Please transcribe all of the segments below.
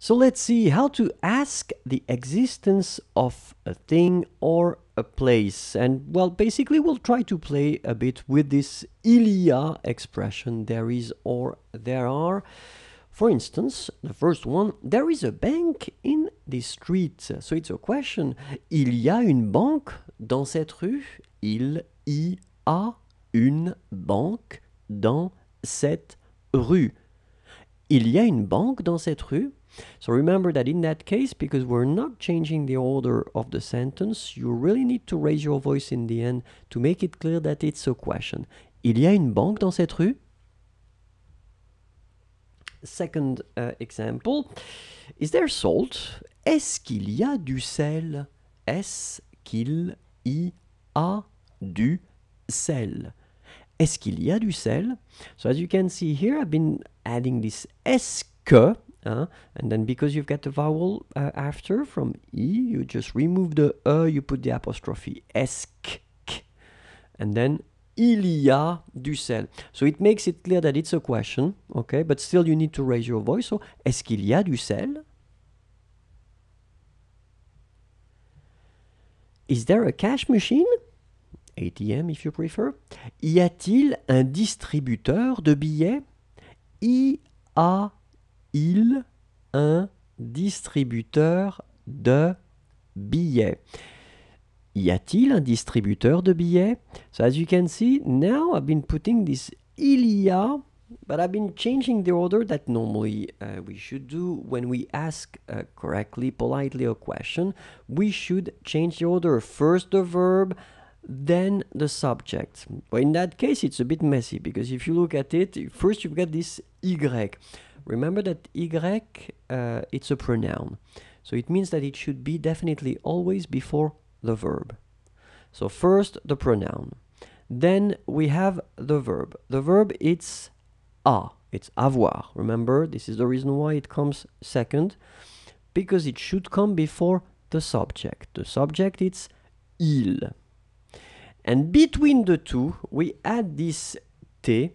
So let's see how to ask the existence of a thing or a place. And well, basically we'll try to play a bit with this ilia expression, there is or there are. For instance, the first one, there is a bank in this street. So it's a question, il y a une banque dans cette rue? Il y a une banque dans cette rue. Il y a une banque dans cette rue? So remember that in that case, because we're not changing the order of the sentence, you really need to raise your voice in the end to make it clear that it's a question. Il y a une banque dans cette rue? Second uh, example, is there salt? Est-ce qu'il y a du sel? Est-ce qu'il y a du sel? Est-ce qu'il y a du sel? So as you can see here, I've been adding this est-ce que uh, and then because you've got the vowel uh, after from e, you just remove the uh, you put the apostrophe esk, and then il y a du sel. So it makes it clear that it's a question, okay? But still, you need to raise your voice. So est-ce qu'il y a du sel? Is there a cash machine? ATM if you prefer. Y a-t-il un distributeur de billets? Y a il un distributeur de billets. Y a-t-il un distributeur de billets? So as you can see, now I've been putting this il y a, but I've been changing the order that normally uh, we should do when we ask uh, correctly, politely a question. We should change the order. First the verb, then the subject. But in that case, it's a bit messy because if you look at it, first you've got this y. Remember that y, uh, it's a pronoun. So it means that it should be definitely always before the verb. So first the pronoun. Then we have the verb. The verb it's a, it's avoir. Remember, this is the reason why it comes second, because it should come before the subject. The subject it's il. And between the two, we add this t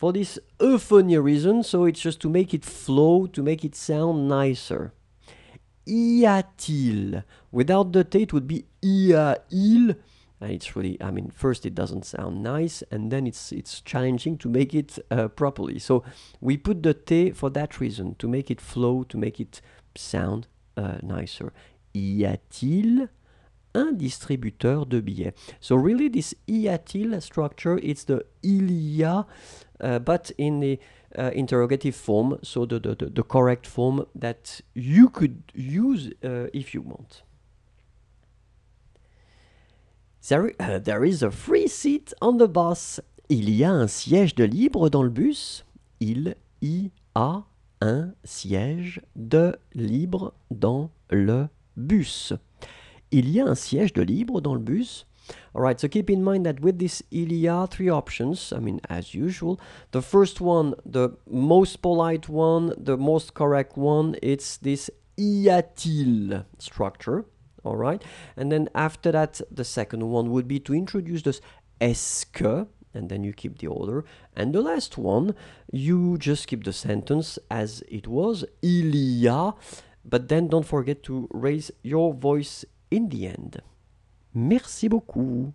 for this euphonia reason, so it's just to make it flow, to make it sound nicer. ia il Without the T, it would be y il And it's really, I mean, first it doesn't sound nice, and then it's it's challenging to make it uh, properly. So we put the T for that reason, to make it flow, to make it sound uh, nicer. Y a-t-il un distributeur de billets? So really, this y a-t-il structure, it's the il y a Uh, but in the uh, interrogative form, so the, the, the, correct form that you could use uh, if you want. There, there is a free seat on the bus. Il y a un siège de libre dans le bus. Il y a un siège de libre dans le bus. Il y a un siège de libre dans le bus. All right, so keep in mind that with this Ilia, three options, I mean, as usual, the first one, the most polite one, the most correct one, it's this IATIL structure, all right? And then after that, the second one would be to introduce this esque, and then you keep the order. And the last one, you just keep the sentence as it was, ilia, but then don't forget to raise your voice in the end. Merci beaucoup.